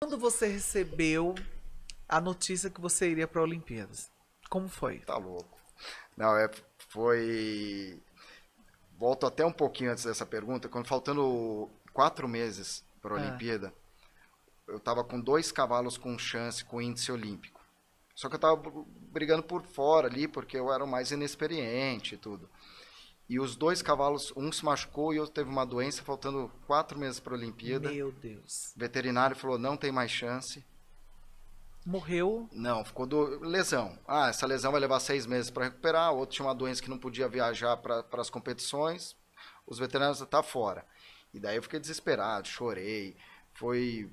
Quando você recebeu a notícia que você iria para Olimpíadas? Como foi? Tá louco. Não, é, foi. Volto até um pouquinho antes dessa pergunta. Quando faltando quatro meses para a ah. Olimpíada, é. eu estava com dois cavalos com chance com índice olímpico. Só que eu estava brigando por fora ali, porque eu era o mais inexperiente e tudo. E os dois cavalos, um se machucou e outro teve uma doença, faltando quatro meses para a Olimpíada. Meu Deus. O veterinário falou: não tem mais chance. Morreu? Não, ficou do... lesão. Ah, essa lesão vai levar seis meses para recuperar. O outro tinha uma doença que não podia viajar para as competições. Os veterinários tá fora. E daí eu fiquei desesperado, chorei. Foi.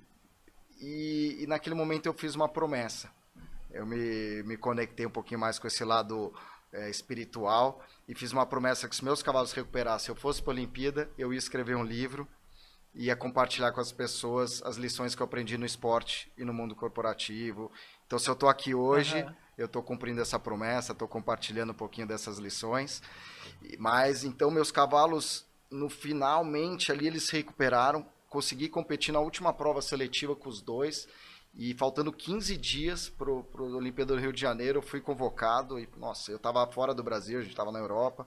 E, e naquele momento eu fiz uma promessa. Eu me, me conectei um pouquinho mais com esse lado é, espiritual e fiz uma promessa que se meus cavalos recuperassem, eu fosse para a Olimpíada, eu ia escrever um livro e ia compartilhar com as pessoas as lições que eu aprendi no esporte e no mundo corporativo. Então, se eu estou aqui hoje, uhum. eu estou cumprindo essa promessa, estou compartilhando um pouquinho dessas lições. Mas, então, meus cavalos, no finalmente ali, eles se recuperaram. Consegui competir na última prova seletiva com os dois e faltando 15 dias pro, pro Olimpíada do Rio de Janeiro, eu fui convocado e, nossa, eu tava fora do Brasil, a gente tava na Europa.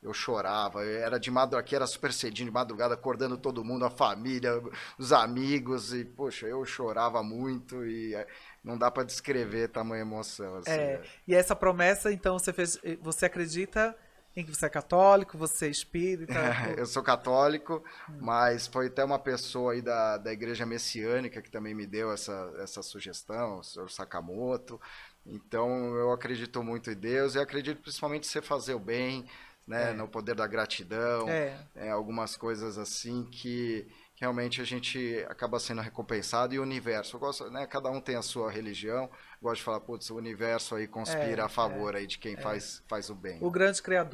Eu chorava, eu era de madrugada, aqui era super cedinho, de madrugada, acordando todo mundo, a família, os amigos, e, poxa, eu chorava muito e eh, não dá para descrever tamanha emoção. Assim, é, é. E essa promessa, então, você fez. Eh, você acredita em que você é católico, você é espírita? É, tipo eu sou católico, hum. mas foi até uma pessoa aí da, da igreja messiânica que também me deu essa, essa sugestão, o senhor Sakamoto. Então eu acredito muito em Deus e acredito principalmente em você fazer o bem, né, é. no poder da gratidão, é. É, algumas coisas assim que realmente a gente acaba sendo recompensado e o universo, eu gosto, né, cada um tem a sua religião, gosto de falar, putz, o universo aí conspira é, a favor é, aí de quem faz, faz o bem. O grande criador.